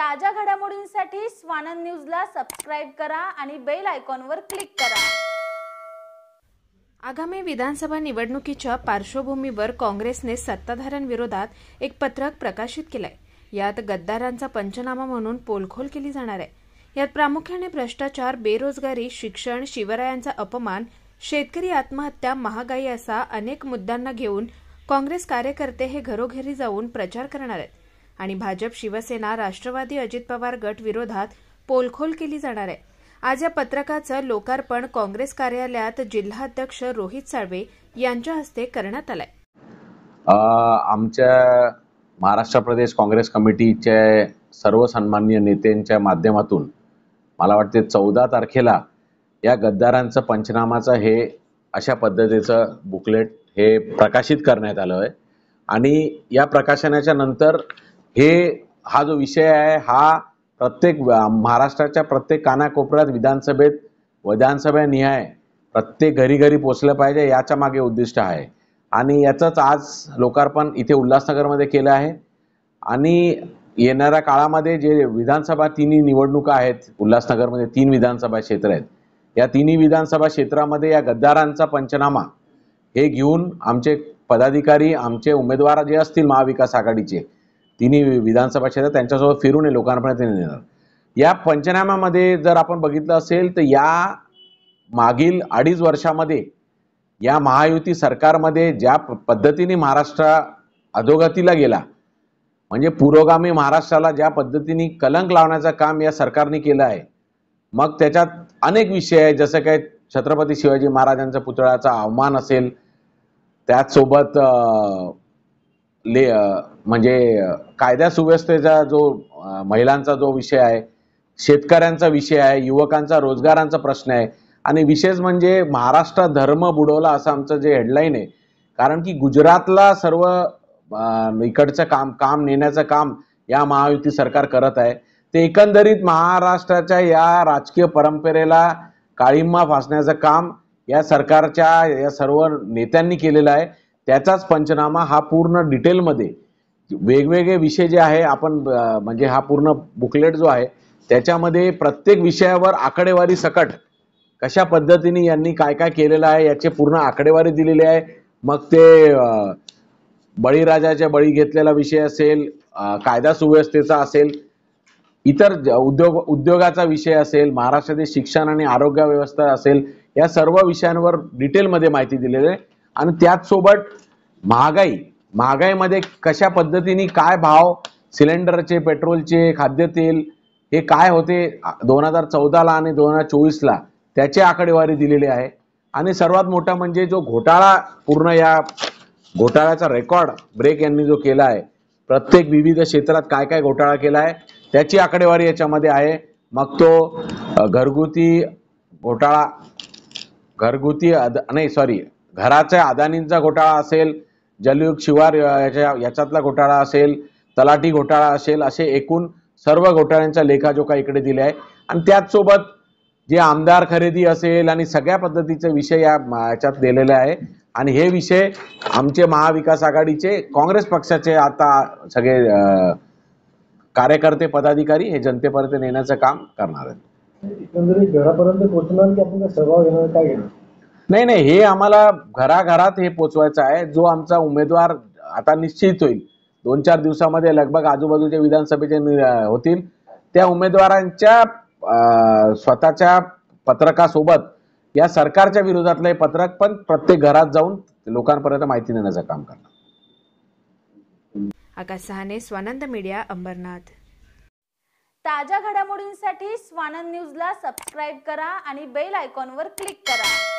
ताज्या घडामोडींसाठी स्वानंद न्यूजला सबस्क्राईब करा आणि बेल आयकॉनवर क्लिक करा आगामी विधानसभा निवडणुकीच्या पार्श्वभूमीवर काँग्रेसने सत्ताधाऱ्यांविरोधात एक पत्रक प्रकाशित आहे यात गद्दारांचा पंचनामा म्हणून पोलखोल केली जाणार आहे यात प्रामुख्याने भ्रष्टाचार बेरोजगारी शिक्षण शिवरायांचा अपमान शेतकरी आत्महत्या महागाई असा अनेक मुद्द्यांना घेऊन काँग्रेस कार्यकर्ते हे घरोघरी जाऊन प्रचार करणार आहेत आणि भाजप शिवसेना राष्ट्रवादी अजित पवार गट विरोधात पोलखोल केली जाणार आहे आज या पत्रकाचं लोकार्पण काँग्रेस कार्यालयात जिल्हाध्यक्ष रोहित साळवे यांच्या हस्ते करण्यात आलंय आमच्या महाराष्ट्र प्रदेश काँग्रेस कमिटीचे सर्व सन्मान्य नेत्यांच्या माध्यमातून मला वाटते चौदा तारखेला या गद्दारांचं पंचनामाचं हे अशा पद्धतीचं बुकलेट हे प्रकाशित करण्यात आलं आहे आणि या प्रकाशनाच्या नंतर हे हा जो विषय आहे हा प्रत्येक महाराष्ट्राच्या प्रत्येक कानाकोपऱ्यात विधानसभेत निहाय प्रत्येक घरी घरी पोचलं पाहिजे याच्या मागे उद्दिष्ट आहे आणि याचंच आज लोकार्पण इथे उल्हासनगरमध्ये केलं आहे आणि येणाऱ्या काळामध्ये जे विधानसभा तिन्ही निवडणुका आहेत उल्हासनगरमध्ये तीन विधानसभा क्षेत्र आहेत या तिन्ही विधानसभा क्षेत्रामध्ये या गद्दारांचा पंचनामा हे घेऊन आमचे पदाधिकारी आमचे उमेदवार जे असतील महाविकास आघाडीचे तिन्ही विधानसभा क्षेत्र त्यांच्यासोबत फिरून हे लोकांपर्यंत त्यांनी नेणार या पंचनाम्यामध्ये जर आपण बघितलं असेल तर या मागील अडीच वर्षामध्ये या महायुती सरकारमध्ये ज्या पद्धतीने महाराष्ट्र अधोगतीला गेला म्हणजे पुरोगामी महाराष्ट्राला ज्या पद्धतीने कलंक लावण्याचं काम या सरकारने केलं आहे मग त्याच्यात अनेक विषय आहे जसं काय छत्रपती शिवाजी महाराजांचा पुतळ्याचा अवमान असेल त्याचसोबत ले म्हणजे कायदा सुव्यवस्थेचा जो महिलांचा जो विषय आहे शेतकऱ्यांचा विषय आहे युवकांचा रोजगारांचा प्रश्न आहे आणि विशेष म्हणजे महाराष्ट्र धर्म बुडवला असं आमचं जे हेडलाईन आहे कारण की गुजरातला सर्व इकडचं काम काम नेण्याचं काम या महायुती सरकार करत आहे ते एकंदरीत महाराष्ट्राच्या या राजकीय परंपरेला काळिंबा फासण्याचं काम या सरकारच्या या सर्व नेत्यांनी केलेलं आहे त्याचाच पंचनामा हा पूर्ण डिटेलमध्ये वेगवेगळे विषय जे आहे आपण म्हणजे हा पूर्ण बुकलेट जो आहे त्याच्यामध्ये प्रत्येक विषयावर आकडेवारी सकट कशा पद्धतीने यांनी काय काय केलेलं आहे याचे पूर्ण आकडेवारी दिलेली आहे मग ते बळीराजाच्या बळी घेतलेला विषय असेल कायदा सुव्यवस्थेचा असेल इतर उद्योग उद्योगाचा विषय असेल महाराष्ट्रातील शिक्षण आणि आरोग्य व्यवस्था असेल या सर्व विषयांवर डिटेलमध्ये माहिती दिलेली आहे आणि त्याचसोबत महागाई महागाईमध्ये कशा पद्धतीने काय भाव सिलेंडरचे पेट्रोलचे खाद्यतेल हे काय होते दोन हजार चौदाला आणि दोन हजार चोवीसला त्याची आकडेवारी दिलेली आहे आणि सर्वात मोठा म्हणजे जो घोटाळा पूर्ण या घोटाळ्याचा रेकॉर्ड ब्रेक यांनी जो केला आहे प्रत्येक विविध क्षेत्रात काय काय घोटाळा केला आहे त्याची आकडेवारी याच्यामध्ये आहे मग तो घरगुती घोटाळा घरगुती नाही सॉरी घराच्या आदानींचा घोटाळा असेल जलयुग शिवार याच्यातला घोटाळा असेल तलाठी घोटाळा असेल असे एकूण सर्व घोटाळ्यांचा लेखाजोखा इकडे दिले आहे आणि त्याचसोबत जे आमदार खरेदी असेल आणि सगळ्या पद्धतीचे विषय या याच्यात दिलेले आहे आणि हे विषय आमचे महाविकास आघाडीचे काँग्रेस पक्षाचे आता सगळे कार्यकर्ते पदाधिकारी हे जनतेपर्यंत नेण्याचं काम करणार आहेत एकंदरीत घरापर्यंत पोहोचणार की आपण सहभाग सभा घेणार काय घेणार नाही नाही हे आम्हाला घराघरात हे पोचवायचं आहे जो आमचा उमेदवार आता निश्चित होईल दोन चार दिवसामध्ये लगभग आजूबाजूचे विधानसभेचे होतील त्या उमेदवारांच्या स्वतःच्या पत्रकासोबत या सरकारच्या विरोधातलं हे पत्रक पण प्रत्येक घरात जाऊन लोकांपर्यंत माहिती देण्याचं काम करणार आकाश सहाने स्वानंद मीडिया अंबरनाथ ताज्या घडामोडींसाठी स्वानंद न्यूजला सबस्क्राईब करा आणि बेल आयकॉनवर क्लिक करा